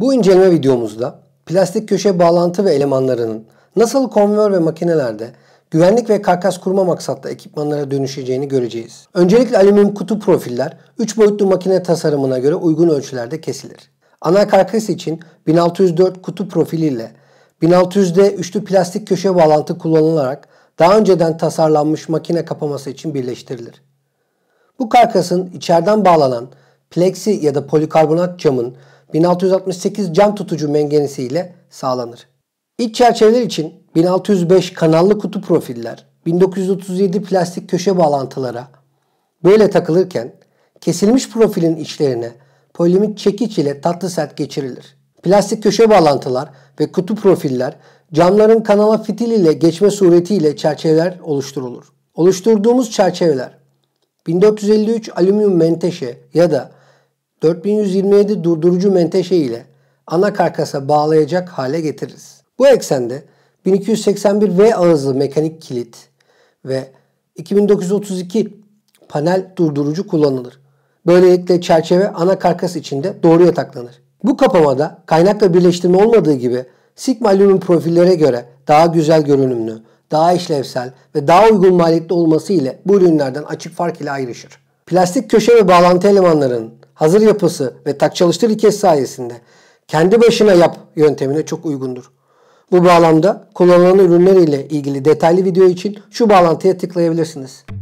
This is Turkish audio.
Bu inceleme videomuzda plastik köşe bağlantı ve elemanlarının nasıl konvör ve makinelerde güvenlik ve karkas kurma maksatlı ekipmanlara dönüşeceğini göreceğiz. Öncelikle alüminyum kutu profiller 3 boyutlu makine tasarımına göre uygun ölçülerde kesilir. Ana karkas için 1604 kutu profiliyle 1600'de üçlü plastik köşe bağlantı kullanılarak daha önceden tasarlanmış makine kapaması için birleştirilir. Bu karkasın içeriden bağlanan plexi ya da polikarbonat camın 1668 can tutucu mengenesi ile sağlanır. İç çerçeveler için 1605 kanallı kutu profiller, 1937 plastik köşe bağlantılara böyle takılırken kesilmiş profilin içlerine polimit çekiç ile tatlı sert geçirilir. Plastik köşe bağlantılar ve kutu profiller camların kanala fitil ile geçme suretiyle çerçeveler oluşturulur. Oluşturduğumuz çerçeveler 1453 alüminyum menteşe ya da 4127 durdurucu menteşe ile ana karkasa bağlayacak hale getiririz. Bu eksende 1281 V ağızlı mekanik kilit ve 2932 panel durdurucu kullanılır. Böylelikle çerçeve ana karkas içinde doğru yataklanır. Bu kapamada kaynakla birleştirme olmadığı gibi Sigma Lumen profillere göre daha güzel görünümlü, daha işlevsel ve daha uygun maliyetli olması ile bu ürünlerden açık fark ile ayrışır. Plastik köşe ve bağlantı elemanlarının hazır yapısı ve tak çalıştır ilkesi sayesinde kendi başına yap yöntemine çok uygundur. Bu bağlamda kullanılan ürünler ile ilgili detaylı video için şu bağlantıya tıklayabilirsiniz.